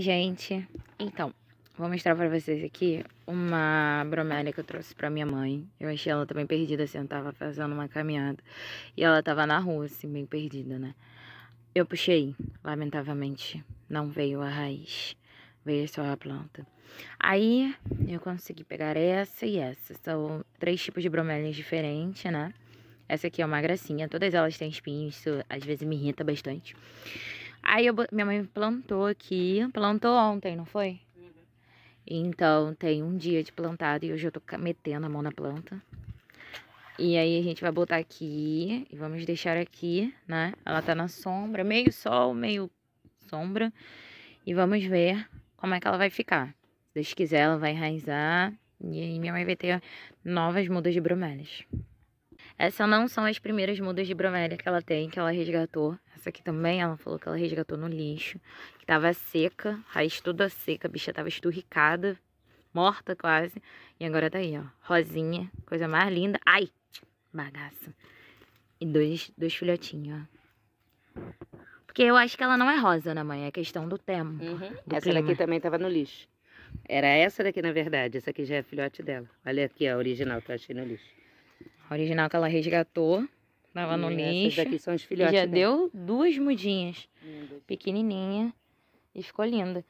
gente, então, vou mostrar pra vocês aqui uma bromélia que eu trouxe pra minha mãe. Eu achei ela também perdida, assim, eu tava fazendo uma caminhada. E ela tava na rua, assim, bem perdida, né? Eu puxei, lamentavelmente, não veio a raiz, veio só a planta. Aí, eu consegui pegar essa e essa. São três tipos de bromélias diferentes, né? Essa aqui é uma gracinha, todas elas têm espinhos, isso às vezes me irrita bastante. Aí eu, minha mãe plantou aqui, plantou ontem, não foi? Uhum. Então tem um dia de plantado e hoje eu tô metendo a mão na planta. E aí a gente vai botar aqui e vamos deixar aqui, né? Ela tá na sombra, meio sol, meio sombra. E vamos ver como é que ela vai ficar. Se Deus quiser, ela vai enraizar. E aí minha mãe vai ter novas mudas de bromélias. Essas não são as primeiras mudas de bromélia que ela tem, que ela resgatou. Essa aqui também, ela falou que ela resgatou no lixo. Que tava seca, raiz toda seca, a bicha tava esturricada, morta quase. E agora tá aí, ó, rosinha, coisa mais linda. Ai, bagaço. E dois, dois filhotinhos, ó. Porque eu acho que ela não é rosa, né, mãe? É questão do tempo. Uhum. Do essa clima. daqui também tava no lixo. Era essa daqui, na verdade. Essa aqui já é filhote dela. Olha aqui a original que eu achei no lixo. A original que ela resgatou. Tava no lixo. Essas daqui são os filhotes. Já né? deu duas mudinhas. Pequenininha. E ficou linda.